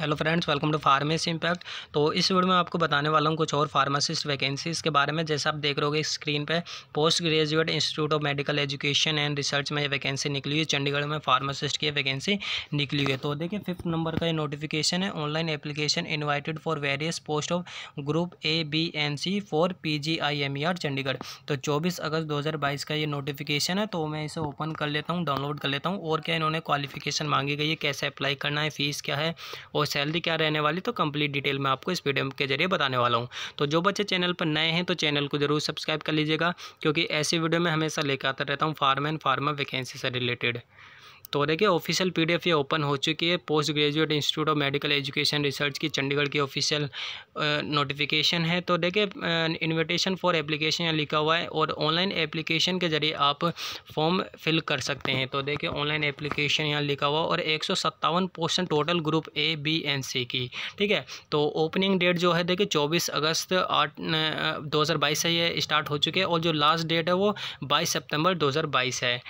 hello friends welcome to pharmacy impact तो इस video में आपको बताने वाला हूँ कुछ और फार्मासिस्ट वैकेंसीज़ के बारे में जैसा आप देख रहे हो स्क्रीन पे post graduate institute of medical education and research में वैकेंसी निकली हुई चंडीगढ़ में फार्मासिस्ट की वैकेंसी निकली हुई है तो देखिए फिफ्थ नंबर का ये नोटिफिकेशन है online application invited for various post of group A B and C for P G I M E R Chandigarh तो चौबीस अगस्त दो हज़ार बाईस का ये नोटिफिकेशन है तो मैं इसे ओपन कर लेता हूँ डाउनलोड कर लेता हूँ और क्या इन्होंने क्वालिफिकेशन मांगी गई है कैसे अप्लाई करना है फ़ीस क्या है और सैलरी क्या रहने वाली तो कंप्लीट डिटेल मैं आपको इस वीडियो के जरिए बताने वाला हूँ तो जो बच्चे चैनल पर नए हैं तो चैनल को जरूर सब्सक्राइब कर लीजिएगा क्योंकि ऐसी वीडियो मैं हमेशा लेकर आता रहता हूँ फार्म एंड फार्मा वैकेंसी से रिलेटेड तो देखिए ऑफिशियल पीडीएफ ये ओपन हो चुकी है post graduate institute of medical education research की चंडीगढ़ की ऑफिशियल नोटिफिकेशन है तो देखिए इनविटेशन फॉर एप्लीकेशन यहाँ लिखा हुआ है और ऑनलाइन एप्लीकेशन के जरिए आप फॉर्म फिल कर सकते हैं तो देखिए ऑनलाइन एप्लीकेशन यहाँ लिखा हुआ और एक post total group A B and C की ठीक है तो ओपनिंग डेट जो है देखिए चौबीस अगस्त आठ दो से ये स्टार्ट हो चुके हैं और जो लास्ट डेट है वो बाईस सेप्टेम्बर दो है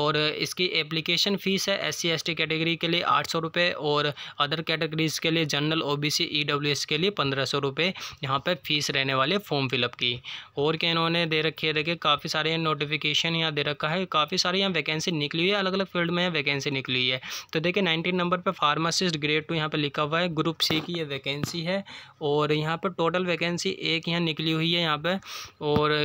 और इसकी एप्लीकेशन रजिस्ट्रेशन फ़ीस है एस सी कैटेगरी के लिए आठ सौ रुपये और अदर कैटेगरीज़ के लिए जनरल ओ बी सी के लिए पंद्रह सौ रुपये यहाँ पर फ़ीस रहने वाले फॉर्म फिलअप की और क्या इन्होंने दे रखी है देखिए काफ़ी सारे नोटिफिकेशन यहाँ दे रखा है काफ़ी सारी यहाँ वैकेंसी निकली हुई है अलग अलग फील्ड में वैकेंसी निकली हुई है तो देखिए नाइनटीन नंबर पर फार्मासिस्ट ग्रेड टू यहाँ पर लिखा हुआ है ग्रुप सी की ये वैकेंसी है और यहाँ पर टोटल वैकेंसी एक यहाँ निकली हुई है यहाँ पर और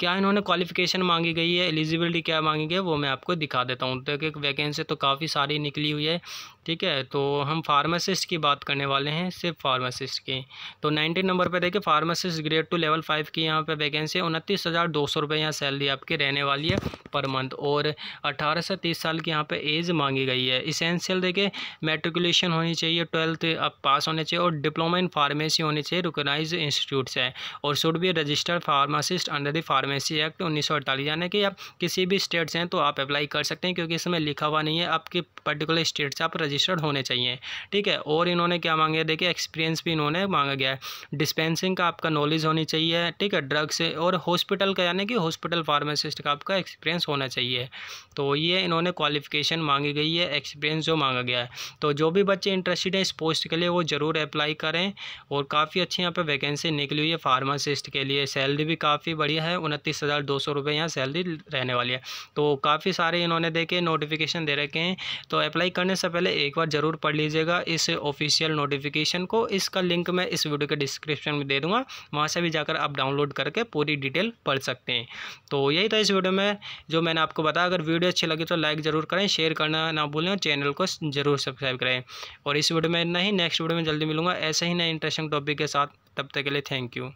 क्या इन्होंने क्वालिफिकेशन मांगी गई है एलिजिबिलिटी क्या मांगी गई है वो मैं आपको दिखा देता हूँ देखिए क्योंकि वैकेंसी तो, तो काफ़ी सारी निकली हुई है ठीक है तो हम फार्मासिस्ट की बात करने वाले हैं सिर्फ फार्मासिस्ट की तो नाइनटीन नंबर पर देखिए pharmacist grade two level five की यहाँ पर वैकेंसी उनतीस हज़ार दो सौ रुपये यहाँ सैलरी आपकी रहने वाली है पर मंथ और अठारह से तीस साल की यहाँ पर एज मांगी गई है इसेंशियल देखिए मेट्रिकुलेशन होनी चाहिए ट्वेल्थ आप पास होने चाहिए और डिप्लोमा इन फार्मेसी होनी चाहिए रिकोगनाइज इंस्टीट्यूट से और should be registered pharmacist under the pharma M act उन्नीस सौ अड़तालीस यानी कि आप किसी भी स्टेट से हैं तो आप अप्लाई कर सकते हैं क्योंकि इसमें लिखा हुआ नहीं है आपके पर्टिकुलर स्टेट से आप रजिस्टर्ड होने चाहिए ठीक है और इन्होंने क्या मांगे देखिए एक्सपीरियंस भी इन्होंने मांगा गया है डिस्पेंसिंग का आपका नॉलेज होनी चाहिए ठीक है ड्रग्स और हॉस्पिटल का यानी कि हॉस्पिटल फार्मासिस्ट का आपका एक्सपीरियंस होना चाहिए तो ये इन्होंने क्वालिफिकेशन मांगी गई है एक्सपीरियंस जो मांगा गया है तो जो भी बच्चे इंटरेस्टेड हैं इस पोस्ट के लिए वो ज़रूर अप्लाई करें और काफ़ी अच्छी यहाँ पर वैकेंसी निकली हुई है फार्मासिस्ट के लिए सैलरी भी काफ़ी बढ़िया है उन उनतीस हज़ार दो सौ रुपये यहाँ सैलरी रहने वाली है तो काफ़ी सारे इन्होंने देखे नोटिफिकेशन दे रखे हैं तो अप्लाई करने से पहले एक बार ज़रूर पढ़ लीजिएगा इस ऑफिशियल नोटिफिकेशन को इसका लिंक मैं इस वीडियो के डिस्क्रिप्शन में दे दूँगा वहाँ से भी जाकर आप डाउनलोड करके पूरी डिटेल पढ़ सकते हैं तो यही था इस वीडियो में जो मैंने आपको बताया अगर वीडियो अच्छी लगी तो लाइक ज़रूर करें शेयर करना ना भूलें और चैनल को ज़रूर सब्सक्राइब करें और इस वीडियो में इतना ही नेक्स्ट वीडियो में जल्दी मिलूंगा ऐसे ही नए इंटरेस्टिंग टॉपिक के साथ तब तक के लिए थैंक यू